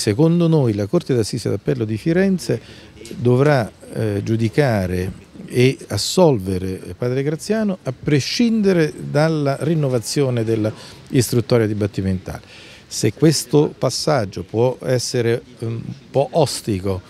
Secondo noi la Corte d'Assise d'Appello di Firenze dovrà eh, giudicare e assolvere eh, Padre Graziano a prescindere dalla rinnovazione dell'istruttoria dibattimentale. Se questo passaggio può essere ehm, un po' ostico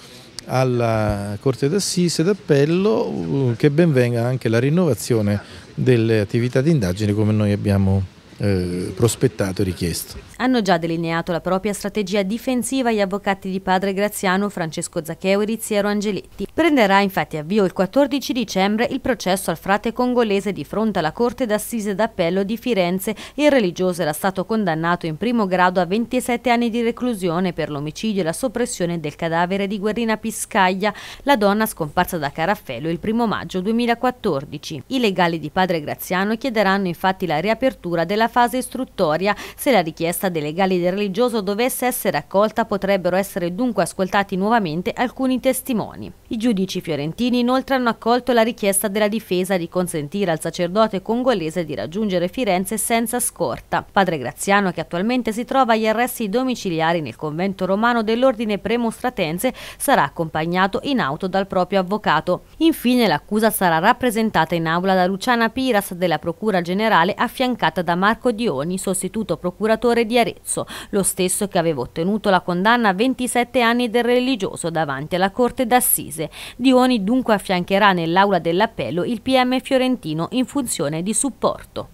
alla Corte d'Assise d'Appello, eh, che ben venga anche la rinnovazione delle attività di indagine come noi abbiamo eh, prospettato e richiesto. Hanno già delineato la propria strategia difensiva gli avvocati di padre Graziano, Francesco Zaccheo e Riziero Angeletti. Prenderà infatti avvio il 14 dicembre il processo al frate congolese di fronte alla Corte d'Assise d'Appello di Firenze. Il religioso era stato condannato in primo grado a 27 anni di reclusione per l'omicidio e la soppressione del cadavere di Guerrina Piscaglia, la donna scomparsa da Caraffello il 1 maggio 2014. I legali di padre Graziano chiederanno infatti la riapertura della fase istruttoria. Se la richiesta dei legali del religioso dovesse essere accolta potrebbero essere dunque ascoltati nuovamente alcuni testimoni. I giudici fiorentini inoltre hanno accolto la richiesta della difesa di consentire al sacerdote congolese di raggiungere Firenze senza scorta. Padre Graziano, che attualmente si trova agli arresti domiciliari nel convento romano dell'ordine premostratense, sarà accompagnato in auto dal proprio avvocato. Infine l'accusa sarà rappresentata in aula da Luciana Piras della Procura Generale affiancata da Marco Dioni, sostituto procuratore di Arezzo, lo stesso che aveva ottenuto la condanna a 27 anni del religioso davanti alla Corte d'Assise. Dioni dunque affiancherà nell'aula dell'appello il PM fiorentino in funzione di supporto.